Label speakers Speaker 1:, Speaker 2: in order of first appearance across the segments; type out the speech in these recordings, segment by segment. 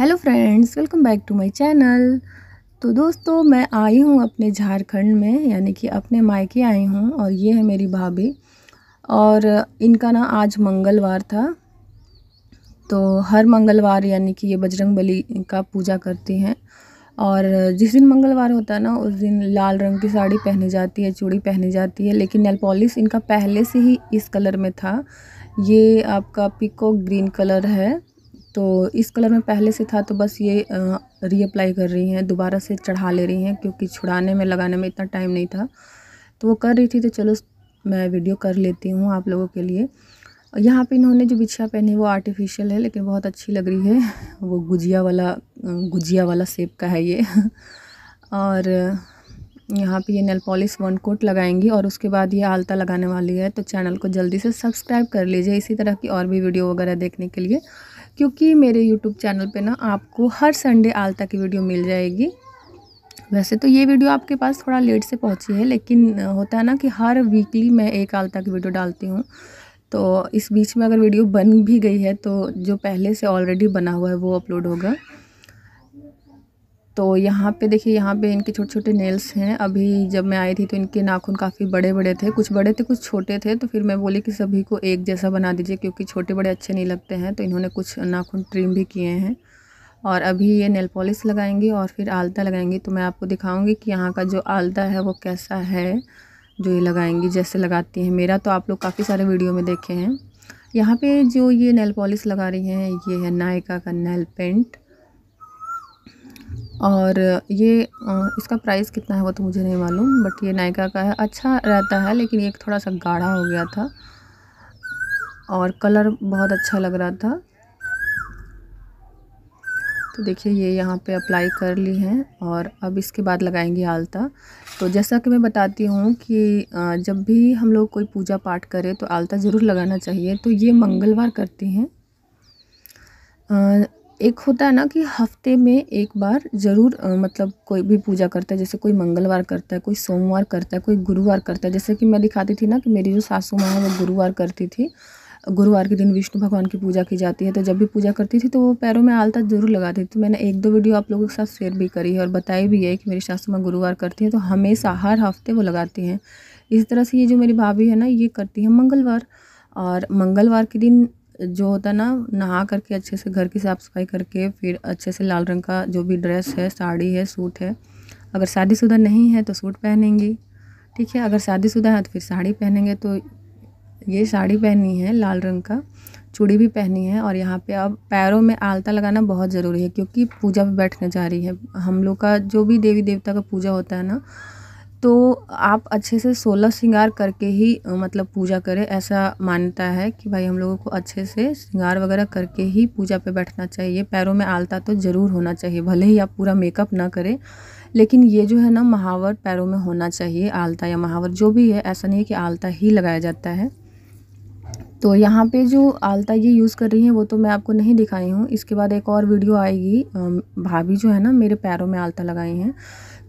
Speaker 1: hello friends welcome back to my channel तो दोस्तों मैं आई हूँ अपने झारखंड में यानी कि अपने मायके आई हूँ और ये है मेरी भाभी और इनका ना आज मंगलवार था तो हर मंगलवार यानी कि ये बजरंग बली का पूजा करती हैं और जिस दिन मंगलवार होता है ना उस दिन लाल रंग की साड़ी पहनी जाती है चूड़ी पहनी जाती है लेकिन नेल पॉलिश इनका पहले से ही इस कलर में था ये आपका पिको ग्रीन कलर है तो इस कलर में पहले से था तो बस ये रीअप्लाई कर रही हैं दोबारा से चढ़ा ले रही हैं क्योंकि छुड़ाने में लगाने में इतना टाइम नहीं था तो वो कर रही थी तो चलो मैं वीडियो कर लेती हूँ आप लोगों के लिए यहाँ पे इन्होंने जो बिछिया पहनी वो आर्टिफिशियल है लेकिन बहुत अच्छी लग रही है वो गुजिया वाला गुजिया वाला सेप का है ये और यहाँ पे ये नेल पॉलिश वन कोट लगाएंगी और उसके बाद ये आलता लगाने वाली है तो चैनल को जल्दी से सब्सक्राइब कर लीजिए इसी तरह की और भी वीडियो वगैरह देखने के लिए क्योंकि मेरे यूट्यूब चैनल पे ना आपको हर संडे आलता की वीडियो मिल जाएगी वैसे तो ये वीडियो आपके पास थोड़ा लेट से पहुंची है लेकिन होता है ना कि हर वीकली मैं एक आलता की वीडियो डालती हूँ तो इस बीच में अगर वीडियो बन भी गई है तो जो पहले से ऑलरेडी बना हुआ है वो अपलोड होगा तो यहाँ पे देखिए यहाँ पे इनके छोटे छोटे नेल्स हैं अभी जब मैं आई थी तो इनके नाखून काफ़ी बड़े बड़े थे कुछ बड़े थे कुछ छोटे थे तो फिर मैं बोली कि सभी को एक जैसा बना दीजिए क्योंकि छोटे बड़े अच्छे नहीं लगते हैं तो इन्होंने कुछ नाखून ट्रिम भी किए हैं और अभी ये नेल पॉलिश लगाएंगे और फिर आलता लगाएंगे तो मैं आपको दिखाऊँगी कि यहाँ का जो आलता है वो कैसा है जो ये लगाएंगी जैसे लगाती हैं मेरा तो आप लोग काफ़ी सारे वीडियो में देखे हैं यहाँ पे जो ये नेल पॉलिश लगा रही हैं ये है नायका का नेल पेंट और ये इसका प्राइस कितना है वो तो मुझे नहीं मालूम बट ये नायका का है अच्छा रहता है लेकिन ये थोड़ा सा गाढ़ा हो गया था और कलर बहुत अच्छा लग रहा था तो देखिए ये यहाँ पे अप्लाई कर ली हैं और अब इसके बाद लगाएंगे आलता तो जैसा कि मैं बताती हूँ कि जब भी हम लोग कोई पूजा पाठ करें तो आलता ज़रूर लगाना चाहिए तो ये मंगलवार करती हैं एक होता है ना कि हफ्ते में एक बार ज़रूर मतलब कोई भी पूजा करता है जैसे कोई मंगलवार करता है कोई सोमवार करता है कोई गुरुवार करता है जैसे कि मैं दिखाती थी ना कि मेरी जो सासू माँ है वो गुरुवार करती थी गुरुवार के दिन विष्णु भगवान की पूजा की जाती है तो जब भी पूजा करती थी तो वो पैरों में आलता ज़रूर लगाती थी तो मैंने एक दो वीडियो आप लोगों के साथ शेयर भी करी है और बताई भी है कि मेरी सासू माँ गुरुवार करती है तो हमेशा हर हफ्ते वो लगाती हैं इसी तरह से ये जो मेरी भाभी है ना ये करती है मंगलवार और मंगलवार के दिन जो होता है ना नहा करके अच्छे से घर की साफ़ सफाई करके फिर अच्छे से लाल रंग का जो भी ड्रेस है साड़ी है सूट है अगर शादीशुदा नहीं है तो सूट पहनेंगी ठीक है अगर शादीशुदा है तो फिर साड़ी पहनेंगे तो ये साड़ी पहनी है लाल रंग का चूड़ी भी पहनी है और यहाँ पे अब पैरों में आलता लगाना बहुत ज़रूरी है क्योंकि पूजा पे बैठने जा रही है हम लोग का जो भी देवी देवता का पूजा होता है ना तो आप अच्छे से सोलह श्रृंगार करके ही मतलब पूजा करें ऐसा मान्यता है कि भाई हम लोगों को अच्छे से श्रृंगार वगैरह करके ही पूजा पे बैठना चाहिए पैरों में आलता तो ज़रूर होना चाहिए भले ही आप पूरा मेकअप ना करें लेकिन ये जो है ना महावर पैरों में होना चाहिए आलता या महावर जो भी है ऐसा नहीं है कि आलता ही लगाया जाता है तो यहाँ पे जो आलता ये यूज़ कर रही हैं वो तो मैं आपको नहीं दिखाई हूँ इसके बाद एक और वीडियो आएगी भाभी जो है ना मेरे पैरों में आलता लगाई हैं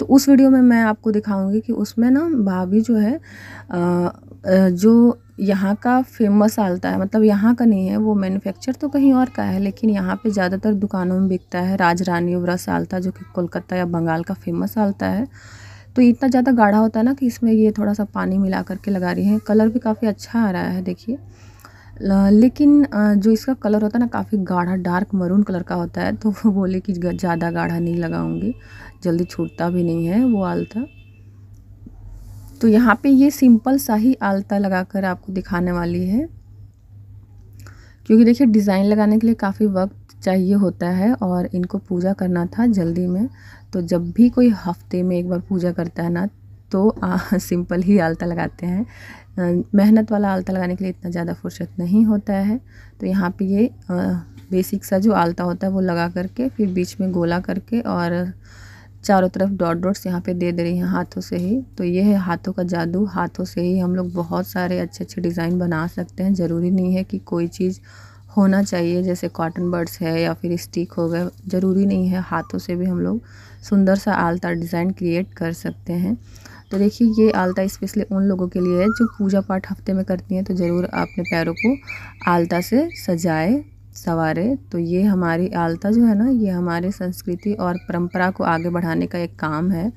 Speaker 1: तो उस वीडियो में मैं आपको दिखाऊंगी कि उसमें ना भाभी जो है जो यहाँ का फेमस आलता है मतलब यहाँ का नहीं है वो मैन्युफैक्चर तो कहीं और का है लेकिन यहाँ पे ज़्यादातर दुकानों में बिकता है राज रानी वरस आलता जो कि कोलकाता या बंगाल का फेमस आलता है तो इतना ज़्यादा गाढ़ा होता है ना कि इसमें ये थोड़ा सा पानी मिला करके लगा रही है कलर भी काफ़ी अच्छा आ रहा है देखिए लेकिन जो इसका कलर होता है ना काफ़ी गाढ़ा डार्क मरून कलर का होता है तो वो बोले कि ज़्यादा गाढ़ा नहीं लगाऊंगी जल्दी छूटता भी नहीं है वो आलता तो यहाँ पे ये सिंपल सा ही आलता लगाकर आपको दिखाने वाली है क्योंकि देखिए डिज़ाइन लगाने के लिए काफ़ी वक्त चाहिए होता है और इनको पूजा करना था जल्दी में तो जब भी कोई हफ्ते में एक बार पूजा करता है ना तो आ, सिंपल ही आलता लगाते हैं मेहनत वाला आलता लगाने के लिए इतना ज़्यादा फुर्सत नहीं होता है तो यहाँ पे ये बेसिक सा जो आलता होता है वो लगा करके फिर बीच में गोला करके और चारों तरफ डॉट डॉट्स यहाँ पे दे दे रही हैं हाथों से ही तो ये है हाथों का जादू हाथों से ही हम लोग बहुत सारे अच्छे अच्छे डिज़ाइन बना सकते हैं ज़रूरी नहीं है कि कोई चीज़ होना चाहिए जैसे कॉटन बर्ड्स है या फिर स्टिक हो गए ज़रूरी नहीं है हाथों से भी हम लोग सुंदर सा आलता डिज़ाइन क्रिएट कर सकते हैं तो देखिए ये आलता स्पेशली उन लोगों के लिए है जो पूजा पाठ हफ्ते में करती हैं तो ज़रूर आपने पैरों को आलता से सजाए सवारे तो ये हमारी आलता जो है ना ये हमारे संस्कृति और परंपरा को आगे बढ़ाने का एक काम है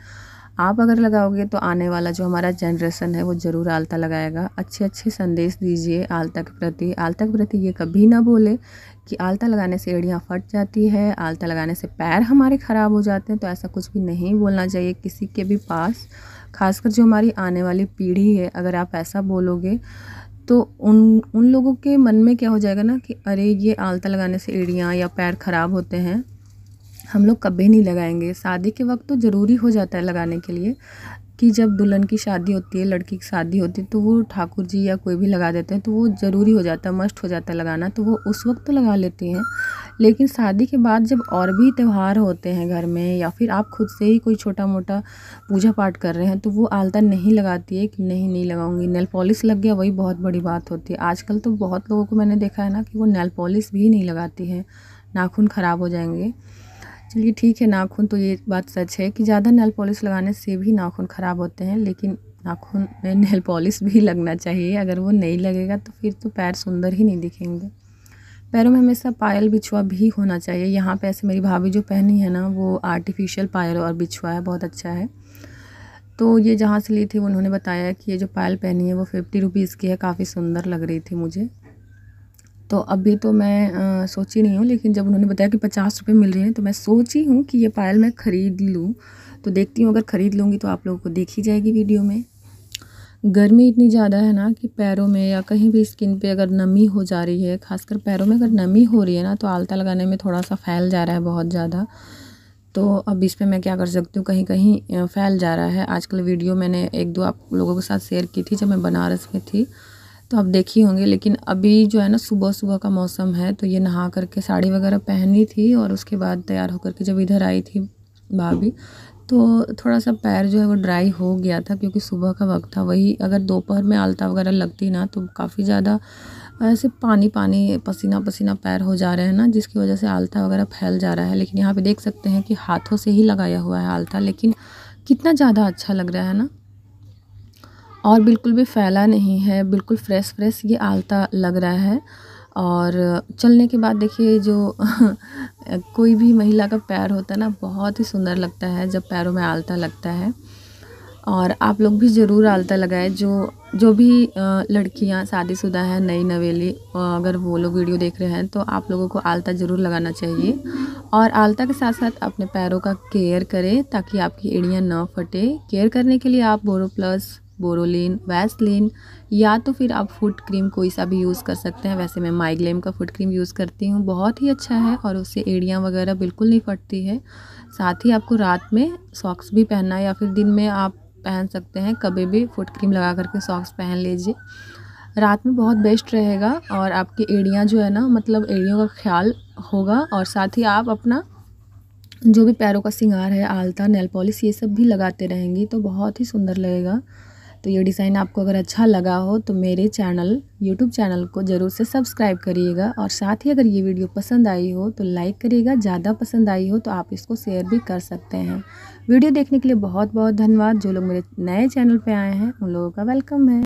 Speaker 1: आप अगर लगाओगे तो आने वाला जो हमारा जनरेशन है वो ज़रूर आलता लगाएगा अच्छे अच्छे संदेश दीजिए आलता के प्रति आलता के प्रति ये कभी ना बोले कि आलता लगाने से एड़ियाँ फट जाती है आलता लगाने से पैर हमारे ख़राब हो जाते हैं तो ऐसा कुछ भी नहीं बोलना चाहिए किसी के भी पास खासकर जो हमारी आने वाली पीढ़ी है अगर आप ऐसा बोलोगे तो उन उन लोगों के मन में क्या हो जाएगा ना कि अरे ये आलता लगाने से एड़ियाँ या पैर ख़राब होते हैं हम लोग कभी नहीं लगाएंगे शादी के वक्त तो ज़रूरी हो जाता है लगाने के लिए कि जब दुल्हन की शादी होती है लड़की की शादी होती है तो वो ठाकुर जी या कोई भी लगा देते हैं तो वो ज़रूरी हो जाता है मस्ट हो जाता है लगाना तो वो उस वक्त तो लगा लेती हैं लेकिन शादी के बाद जब और भी त्यौहार होते हैं घर में या फिर आप खुद से ही कोई छोटा मोटा पूजा पाठ कर रहे हैं तो वो आलता नहीं लगाती है कि नहीं नहीं लगाऊंगी नेल पॉलिश लग गया वही बहुत बड़ी बात होती है आजकल तो बहुत लोगों को मैंने देखा है ना कि वो नेल पॉलिश भी नहीं लगाती है नाखून ख़राब हो जाएंगे चलिए ठीक है नाखून तो ये बात सच है कि ज़्यादा नेल पॉलिश लगाने से भी नाखून ख़राब होते हैं लेकिन नाखून में नेल पॉलिश भी लगना चाहिए अगर वो नहीं लगेगा तो फिर तो पैर सुंदर ही नहीं दिखेंगे पैरों में हमेशा पायल बिछुआ भी होना चाहिए यहाँ पे ऐसे मेरी भाभी जो पहनी है ना वो आर्टिफिशियल पायल और बिछुआ है बहुत अच्छा है तो ये जहाँ से ली थी उन्होंने बताया कि ये जो पायल पहनी है वो फिफ्टी रुपीज़ की है काफ़ी सुंदर लग रही थी मुझे तो अभी तो मैं सोची नहीं हूँ लेकिन जब उन्होंने बताया कि पचास रुपये मिल रहे हैं तो मैं सोची हूँ कि ये पायल मैं ख़रीद लूँ तो देखती हूँ अगर ख़रीद लूँगी तो आप लोगों को देखी जाएगी वीडियो में गर्मी इतनी ज़्यादा है ना कि पैरों में या कहीं भी स्किन पे अगर नमी हो जा रही है खासकर पैरों में अगर नमी हो रही है ना तो आलता लगाने में थोड़ा सा फैल जा रहा है बहुत ज़्यादा तो अब इस पर मैं क्या कर सकती हूँ कहीं कहीं फैल जा रहा है आजकल वीडियो मैंने एक दो आप लोगों के साथ शेयर की थी जब मैं बनारस में थी तो आप देखी होंगे लेकिन अभी जो है ना सुबह सुबह का मौसम है तो ये नहा करके साड़ी वगैरह पहनी थी और उसके बाद तैयार होकर के जब इधर आई थी भाभी तो थोड़ा सा पैर जो है वो ड्राई हो गया था क्योंकि सुबह का वक्त था वही अगर दोपहर में आलता वगैरह लगती ना तो काफ़ी ज़्यादा ऐसे पानी पानी पसीना पसीना पैर हो जा रहे हैं ना जिसकी वजह से आलता वगैरह फैल जा रहा है लेकिन यहाँ पे देख सकते हैं कि हाथों से ही लगाया हुआ है आलता लेकिन कितना ज़्यादा अच्छा लग रहा है ना और बिल्कुल भी फैला नहीं है बिल्कुल फ्रेश फ्रेश ये आलता लग रहा है और चलने के बाद देखिए जो कोई भी महिला का पैर होता है ना बहुत ही सुंदर लगता है जब पैरों में आलता लगता है और आप लोग भी ज़रूर आलता लगाए जो जो भी लड़कियां शादीशुदा हैं नई नवेली अगर वो लोग वीडियो देख रहे हैं तो आप लोगों को आलता ज़रूर लगाना चाहिए और आलता के साथ साथ अपने पैरों का केयर करें ताकि आपकी एड़ियाँ ना फटे केयर करने के लिए आप बोरो प्लस बोरोलिन वैसलिन या तो फिर आप फुट क्रीम कोई सा भी यूज़ कर सकते हैं वैसे मैं माइग्लेम का फुट क्रीम यूज़ करती हूँ बहुत ही अच्छा है और उससे एड़ियाँ वगैरह बिल्कुल नहीं फटती है साथ ही आपको रात में सॉक्स भी पहनना है या फिर दिन में आप पहन सकते हैं कभी भी फुट क्रीम लगा करके सॉक्स पहन लीजिए रात में बहुत बेस्ट रहेगा और आपकी एड़ियाँ जो है ना मतलब एड़ियों का ख्याल होगा और साथ ही आप अपना जो भी पैरों का सिंगार है आलता नेल पॉलिश ये सब भी लगाते रहेंगी तो बहुत ही सुंदर लगेगा तो ये डिज़ाइन आपको अगर अच्छा लगा हो तो मेरे चैनल यूट्यूब चैनल को ज़रूर से सब्सक्राइब करिएगा और साथ ही अगर ये वीडियो पसंद आई हो तो लाइक करिएगा ज़्यादा पसंद आई हो तो आप इसको शेयर भी कर सकते हैं वीडियो देखने के लिए बहुत बहुत धन्यवाद जो लोग मेरे नए चैनल पर आए हैं उन लोगों का वेलकम है